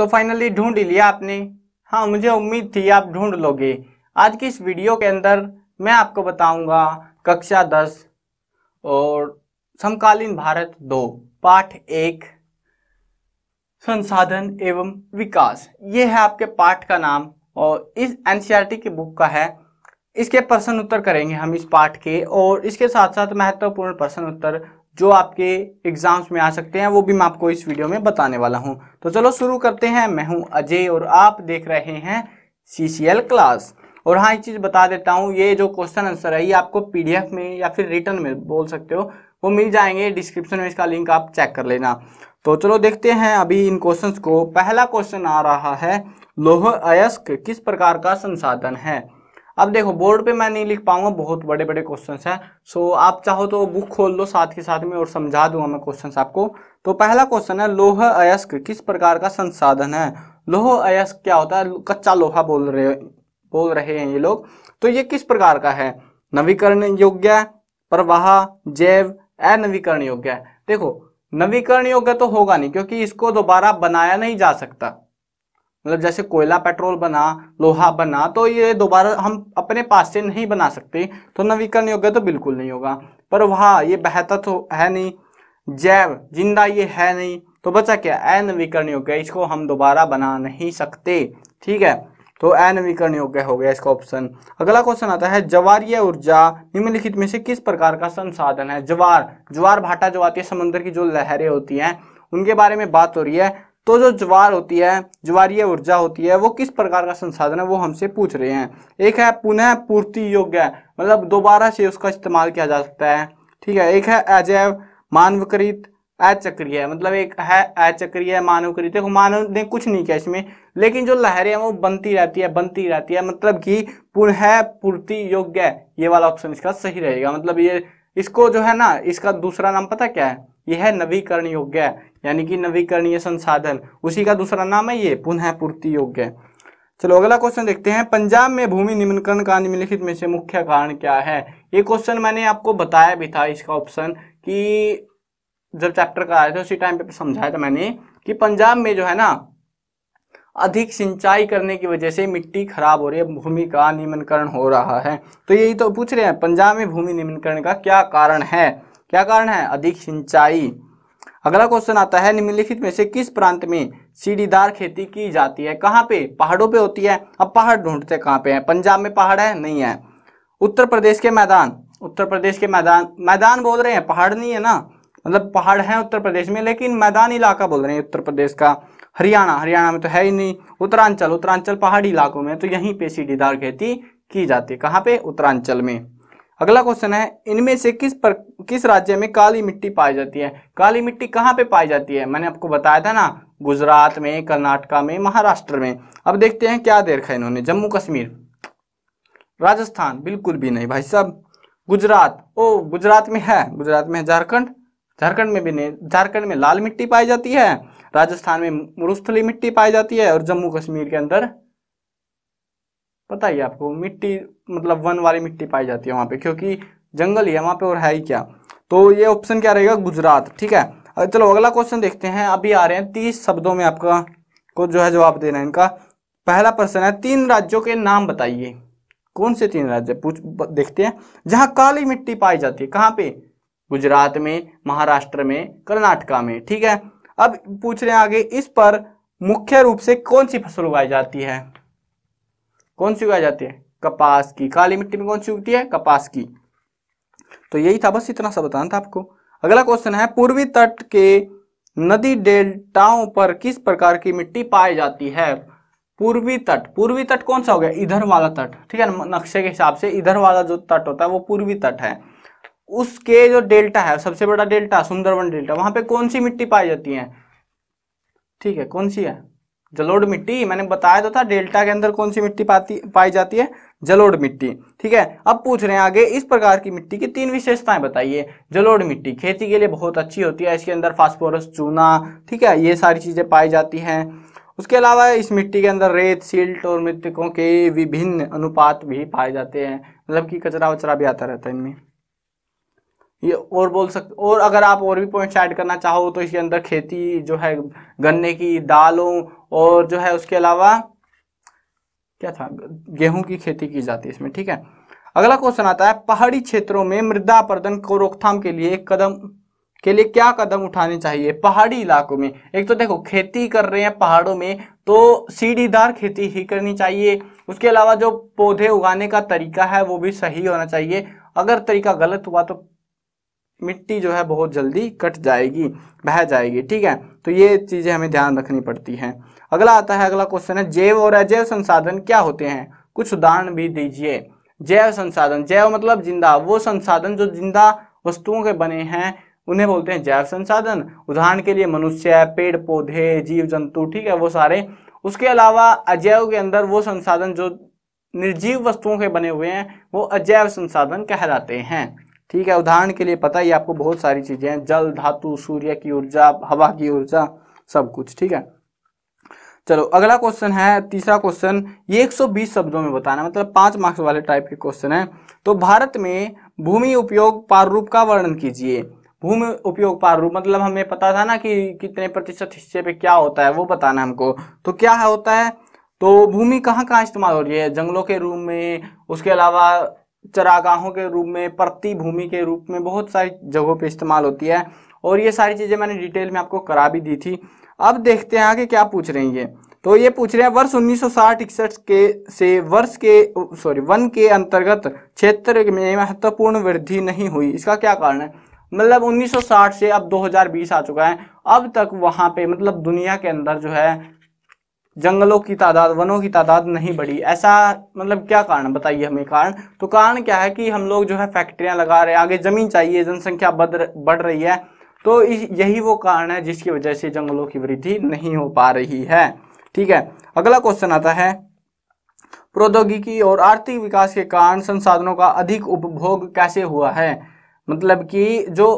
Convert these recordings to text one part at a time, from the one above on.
तो फाइनली ढूंढ लिया आपने हाँ मुझे उम्मीद थी आप ढूंढ लोगे आज की इस वीडियो के अंदर मैं आपको बताऊंगा कक्षा दस और समकालीन भारत दो पाठ एक संसाधन एवं विकास ये है आपके पाठ का नाम और इस एन e की बुक का है इसके प्रश्न उत्तर करेंगे हम इस पाठ के और इसके साथ साथ महत्वपूर्ण प्रश्न उत्तर जो आपके एग्जाम्स में आ सकते हैं वो भी मैं आपको इस वीडियो में बताने वाला हूं तो चलो शुरू करते हैं मैं हूं अजय और आप देख रहे हैं सी क्लास और हाँ एक चीज़ बता देता हूँ ये जो क्वेश्चन आंसर है ये आपको एफ में या फिर रिटर्न में बोल सकते हो वो मिल जाएंगे डिस्क्रिप्शन में इसका लिंक आप चेक कर लेना तो चलो देखते हैं अभी इन क्वेश्चंस को पहला क्वेश्चन आ रहा है लोह अयस्क किस प्रकार का संसाधन है अब देखो बोर्ड पे मैं नहीं लिख पाऊंगा बहुत बड़े बड़े क्वेश्चन हैं सो आप चाहो तो बुक खोल दो साथ के साथ में और समझा दूंगा मैं क्वेश्चन आपको तो पहला क्वेश्चन है लोह अयस्क किस प्रकार का संसाधन है लोह अयस्क क्या होता है कच्चा लोहा बोल रहे बोल रहे हैं ये लोग तो ये किस प्रकार का है नवीकरण योग्य प्रवाह जैव अनवीकरण योग्य देखो नवीकरण योग्य तो होगा नहीं क्योंकि इसको दोबारा बनाया नहीं जा सकता मतलब जैसे कोयला पेट्रोल बना लोहा बना तो ये दोबारा हम अपने पास से नहीं बना सकते तो नवीकरण योग्य तो बिल्कुल नहीं होगा पर वहाँ ये बेहतर तो है नहीं जैव जिंदा ये है नहीं तो बचा क्या अनवीकरण योग्य इसको हम दोबारा बना नहीं सकते ठीक है तो अनवीकरण योग्य हो गया इसका ऑप्शन अगला क्वेश्चन आता है जवारीय ऊर्जा निम्नलिखित में से किस प्रकार का संसाधन है ज्वार ज्वार भाटा जो आती है समुद्र की जो लहरें होती हैं उनके बारे में बात हो रही है तो जो ज्वार होती है ज्वारीय ऊर्जा होती है वो किस प्रकार का संसाधन है वो हमसे पूछ रहे हैं एक है पुनः पूर्ति योग्य मतलब दोबारा से उसका इस्तेमाल किया जा सकता है ठीक है एक है अजैव मानवकृत अचक्रिय मतलब एक है अचक्रिय मानवकृत देखो मानव ने कुछ नहीं किया इसमें लेकिन जो लहरें हैं वो बनती रहती है बनती रहती है मतलब कि पुनः पूर्ति योग्य ये वाला ऑप्शन इसका सही रहेगा मतलब ये इसको जो है ना इसका दूसरा नाम पता क्या है यह है नवीकरण योग्य है यानी कि नवीकरणीय संसाधन उसी का दूसरा नाम है ये पुनः पूर्ति योग्य चलो अगला क्वेश्चन देखते हैं पंजाब में भूमि निम्नकरण का निम्नलिखित में से मुख्य कारण क्या है ये क्वेश्चन मैंने आपको बताया भी था इसका ऑप्शन कि जब चैप्टर का आया था उसी टाइम पे समझाया था मैंने कि पंजाब में जो है ना अधिक सिंचाई करने की वजह से मिट्टी खराब हो रही है भूमि का निम्नकरण हो रहा है तो यही तो पूछ रहे हैं पंजाब में भूमि निम्नकरण का क्या कारण है क्या कारण है अधिक सिंचाई अगला क्वेश्चन आता है निम्नलिखित में से किस प्रांत में सीढ़ीदार खेती की जाती है कहाँ पे पहाड़ों पे होती है अब पहाड़ ढूंढते कहाँ पे है पंजाब में पहाड़ है नहीं है उत्तर प्रदेश के मैदान उत्तर प्रदेश के मैदान मैदान बोल रहे हैं पहाड़ नहीं है ना मतलब पहाड़ है उत्तर प्रदेश में लेकिन मैदान इलाका बोल रहे हैं उत्तर प्रदेश का हरियाणा हरियाणा में तो है ही नहीं उत्तरांचल उत्तरांचल पहाड़ी इलाकों में तो यहीं पर सीढ़ीदार खेती की जाती है कहाँ पे उत्तरांचल में अगला क्वेश्चन है इनमें से किस पर किस राज्य में काली मिट्टी पाई जाती है काली मिट्टी कहाँ पे पाई जाती है मैंने आपको बताया था ना गुजरात में कर्नाटका में महाराष्ट्र में अब देखते हैं क्या देर है इन्होंने जम्मू कश्मीर राजस्थान बिल्कुल भी नहीं भाई साहब गुजरात ओ गुजरात में है गुजरात में झारखंड झारखंड में भी नहीं झारखंड में लाल मिट्टी पाई जाती है राजस्थान में मुरुस्थली मिट्टी पाई जाती है और जम्मू कश्मीर के अंदर पता ही आपको मिट्टी मतलब वन वाली मिट्टी पाई जाती है वहाँ पे क्योंकि जंगल ही है वहाँ पे और है ही क्या तो ये ऑप्शन क्या रहेगा गुजरात ठीक है चलो अगला क्वेश्चन देखते हैं अभी आ रहे हैं तीस शब्दों में आपका को जो है जवाब देना है इनका पहला प्रश्न है तीन राज्यों के नाम बताइए कौन से तीन राज्य पूछ देखते हैं जहाँ काली मिट्टी पाई जाती है कहाँ पे गुजरात में महाराष्ट्र में कर्नाटका में ठीक है अब पूछ रहे हैं आगे इस पर मुख्य रूप से कौन सी फसल उगाई जाती है कौन सी उगाई जाती है कपास की काली मिट्टी में कौन सी उगती है कपास की तो यही था बस इतना सा बताना था आपको अगला क्वेश्चन है पूर्वी तट के नदी डेल्टाओं पर किस प्रकार की मिट्टी पाई जाती है पूर्वी तट पूर्वी तट कौन सा हो गया इधर वाला तट ठीक है नक्शे के हिसाब से इधर वाला जो तट होता है वो पूर्वी तट है उसके जो डेल्टा है सबसे बड़ा डेल्टा सुंदरवन डेल्टा वहां पे कौन सी मिट्टी पाई जाती है ठीक है कौन सी है जलोढ़ मिट्टी मैंने बताया तो था डेल्टा के अंदर कौन सी मिट्टी पाती पाई जाती है जलोढ़ मिट्टी ठीक है अब पूछ रहे हैं आगे इस प्रकार की मिट्टी की तीन विशेषताएं बताइए जलोढ़ मिट्टी खेती के लिए बहुत अच्छी होती है इसके अंदर फास्फोरस चूना ठीक है ये सारी चीज़ें पाई जाती हैं उसके अलावा इस मिट्टी के अंदर रेत सिल्ट और मृतकों के विभिन्न अनुपात भी पाए जाते हैं मतलब कि कचरा वचरा भी आता रहता है इनमें ये और बोल सकते और अगर आप और भी पॉइंट्स ऐड करना चाहो तो इसके अंदर खेती जो है गन्ने की दालों और जो है उसके अलावा क्या था गेहूं की खेती की जाती है इसमें ठीक है अगला क्वेश्चन आता है पहाड़ी क्षेत्रों में मृदा अपर्दन को रोकथाम के लिए कदम के लिए क्या कदम उठाने चाहिए पहाड़ी इलाकों में एक तो देखो खेती कर रहे हैं पहाड़ों में तो सीढ़ीदार खेती ही करनी चाहिए उसके अलावा जो पौधे उगाने का तरीका है वो भी सही होना चाहिए अगर तरीका गलत हुआ तो मिट्टी जो है बहुत जल्दी कट जाएगी बह जाएगी ठीक है तो ये चीज़ें हमें ध्यान रखनी पड़ती हैं अगला आता है अगला क्वेश्चन है जैव और अजैव संसाधन क्या होते हैं कुछ उदाहरण भी दीजिए जैव संसाधन जैव मतलब जिंदा वो संसाधन जो जिंदा वस्तुओं के बने हैं उन्हें बोलते हैं जैव संसाधन उदाहरण के लिए मनुष्य पेड़ पौधे जीव जंतु ठीक है वो सारे उसके अलावा अजैव के अंदर वो संसाधन जो निर्जीव वस्तुओं के बने हुए हैं वो अजैव संसाधन कहलाते हैं ठीक है उदाहरण के लिए पता ही आपको बहुत सारी चीजें हैं जल धातु सूर्य की ऊर्जा हवा की ऊर्जा सब कुछ ठीक है चलो अगला क्वेश्चन है तीसरा क्वेश्चन ये 120 शब्दों में बताना मतलब पांच मार्क्स वाले टाइप के क्वेश्चन है तो भारत में भूमि उपयोग प्रारूप का वर्णन कीजिए भूमि उपयोग प्रारूप मतलब हमें पता था ना कि कितने प्रतिशत हिस्से पे क्या होता है वो बताना हमको तो क्या होता है तो भूमि कहाँ कहाँ इस्तेमाल हो रही है जंगलों के रूप में उसके अलावा चरागाहों के रूप में प्रति भूमि के रूप में बहुत सारी जगहों पे इस्तेमाल होती है और ये सारी चीज़ें मैंने डिटेल में आपको करा भी दी थी अब देखते हैं आगे क्या पूछ रहे हैं ये तो ये पूछ रहे हैं वर्ष उन्नीस सौ के से वर्ष के सॉरी वन के अंतर्गत क्षेत्र में महत्वपूर्ण वृद्धि नहीं हुई इसका क्या कारण है मतलब 1960 से अब 2020 आ चुका है अब तक वहाँ पे मतलब दुनिया के अंदर जो है जंगलों की तादाद वनों की तादाद नहीं बढ़ी ऐसा मतलब क्या कारण बताइए हमें कारण तो कारण क्या है कि हम लोग जो है फैक्ट्रियां लगा रहे हैं आगे ज़मीन चाहिए जनसंख्या बढ़ रही है तो यही वो कारण है जिसकी वजह से जंगलों की वृद्धि नहीं हो पा रही है ठीक है अगला क्वेश्चन आता है प्रौद्योगिकी और आर्थिक विकास के कारण संसाधनों का अधिक उपभोग कैसे हुआ है मतलब कि जो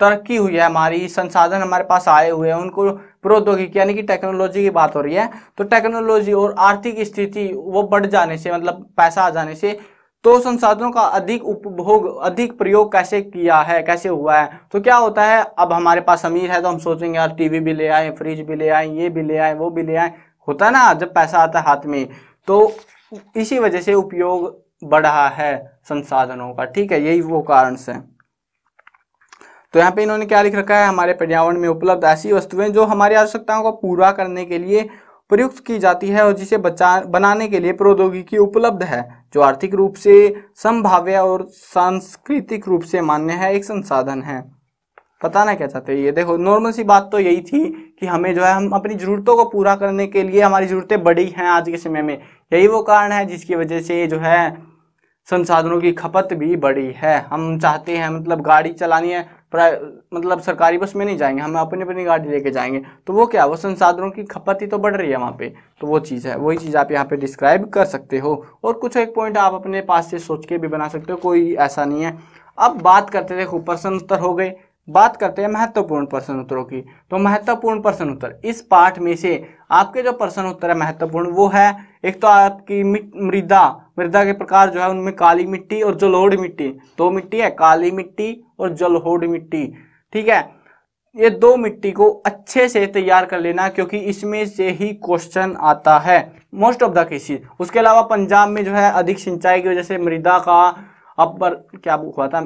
तरक्की हुई है हमारी संसाधन हमारे पास आए हुए हैं उनको प्रौद्योगिकी यानी कि टेक्नोलॉजी की बात हो रही है तो टेक्नोलॉजी और आर्थिक स्थिति वो बढ़ जाने से मतलब पैसा आ जाने से तो संसाधनों का अधिक उपभोग अधिक प्रयोग कैसे किया है कैसे हुआ है तो क्या होता है अब हमारे पास अमीर है तो हम सोचेंगे यार टीवी भी ले आए फ्रिज भी ले आए ये भी ले आए वो भी ले आए होता है ना जब पैसा आता है हाथ में तो इसी वजह से उपयोग बढ़ा है संसाधनों का ठीक है यही वो कारण से तो यहाँ पे इन्होंने क्या लिख रखा है हमारे पर्यावरण में उपलब्ध ऐसी वस्तुएं जो हमारी आवश्यकताओं को पूरा करने के लिए प्रयुक्त की जाती है और जिसे बचा बनाने के लिए प्रौद्योगिकी उपलब्ध है जो आर्थिक रूप से संभाव्य और सांस्कृतिक रूप से मान्य है एक संसाधन है पता ना क्या चाहते हैं ये देखो नॉर्मल सी बात तो यही थी कि हमें जो है हम अपनी ज़रूरतों को पूरा करने के लिए हमारी ज़रूरतें बड़ी हैं आज के समय में यही वो कारण है जिसकी वजह से जो है संसाधनों की खपत भी बड़ी है हम चाहते हैं मतलब गाड़ी चलानी है मतलब सरकारी बस में नहीं जाएंगे हम अपनी अपनी गाड़ी लेके जाएंगे तो वो क्या वो संसाधनों की खपत ही तो बढ़ रही है वहाँ पे तो वो चीज़ है वही चीज़ आप यहाँ पे डिस्क्राइब कर सकते हो और कुछ एक पॉइंट आप अपने पास से सोच के भी बना सकते हो कोई ऐसा नहीं है अब बात करते देखो प्रश्न उत्तर हो गए बात करते हैं महत्वपूर्ण प्रश्न उत्तरों की तो महत्वपूर्ण प्रश्न उत्तर इस पाठ में से आपके जो प्रश्न उत्तर है महत्वपूर्ण वो है एक तो आपकी मृदा मृदा के प्रकार जो है उनमें काली मिट्टी और जलोढ़ मिट्टी दो मिट्टी है काली मिट्टी और जलहोड मिट्टी ठीक है ये दो मिट्टी को अच्छे से तैयार कर लेना क्योंकि इसमें से ही क्वेश्चन आता है मोस्ट ऑफ द केसेस उसके अलावा पंजाब में जो है अधिक सिंचाई की वजह से मृदा का अपर क्या हुआ था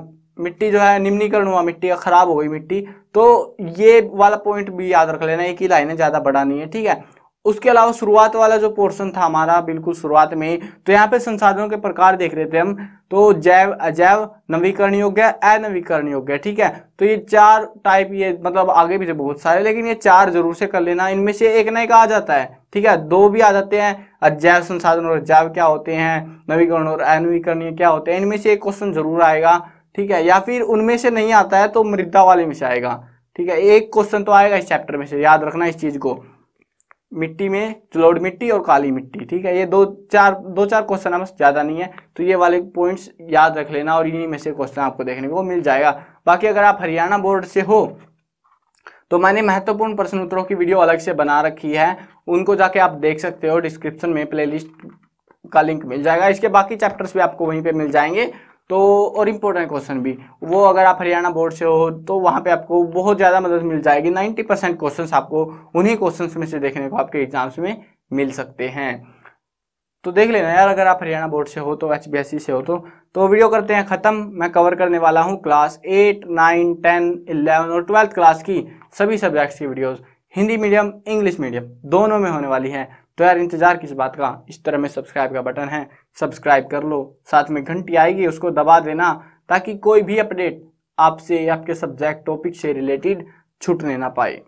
मिट्टी जो है निम्नीकरण हुआ मिट्टी का खराब हो गई मिट्टी तो ये वाला पॉइंट भी याद रख लेना एक ही लाइनें ज़्यादा बड़ा नहीं है ठीक है उसके अलावा शुरुआत वाला जो पोर्शन था हमारा बिल्कुल शुरुआत में तो यहाँ पे संसाधनों के प्रकार देख रहे थे हम तो जैव अजैव नवीकरण योग्य अनवीकरण योग्य ठीक है तो ये चार टाइप ये मतलब आगे भी बहुत सारे लेकिन ये चार जरूर से कर लेना इनमें से एक ना एक आ जाता है ठीक है दो भी आ जाते हैं अजैव संसाधन और जैव क्या होते हैं नवीकरण और अनवीकरणीय क्या होते हैं इनमें से एक क्वेश्चन जरूर आएगा ठीक है या फिर उनमें से नहीं आता है तो मृदा वाले में से आएगा ठीक है एक क्वेश्चन तो आएगा इस चैप्टर में से याद रखना इस चीज को मिट्टी में चलोड़ मिट्टी और काली मिट्टी ठीक है ये दो चार दो चार क्वेश्चन है बस ज़्यादा नहीं है तो ये वाले पॉइंट्स याद रख लेना और इन्हीं में से क्वेश्चन आपको देखने को मिल जाएगा बाकी अगर आप हरियाणा बोर्ड से हो तो मैंने महत्वपूर्ण प्रश्न उत्तरों की वीडियो अलग से बना रखी है उनको जाके आप देख सकते हो डिस्क्रिप्शन में प्ले का लिंक मिल जाएगा इसके बाकी चैप्टर्स भी आपको वहीं पर मिल जाएंगे तो और इम्पोर्टेंट क्वेश्चन भी वो अगर आप हरियाणा बोर्ड से हो तो वहाँ पे आपको बहुत ज़्यादा मदद मिल जाएगी 90 परसेंट क्वेश्चन आपको उन्हीं क्वेश्चन में से देखने को आपके एग्जाम्स में मिल सकते हैं तो देख लेना यार अगर आप हरियाणा बोर्ड से हो तो एच से हो तो तो वीडियो करते हैं ख़त्म मैं कवर करने वाला हूँ class eight nine ten eleven और ट्वेल्थ क्लास की सभी सब्जेक्ट्स की videos Hindi medium English medium दोनों में होने वाली है तो यार इंतजार किस बात का इस तरह में सब्सक्राइब का बटन है सब्सक्राइब कर लो साथ में घंटी आएगी उसको दबा देना ताकि कोई भी अपडेट आपसे आपके सब्जेक्ट टॉपिक से रिलेटेड छूटने ना पाए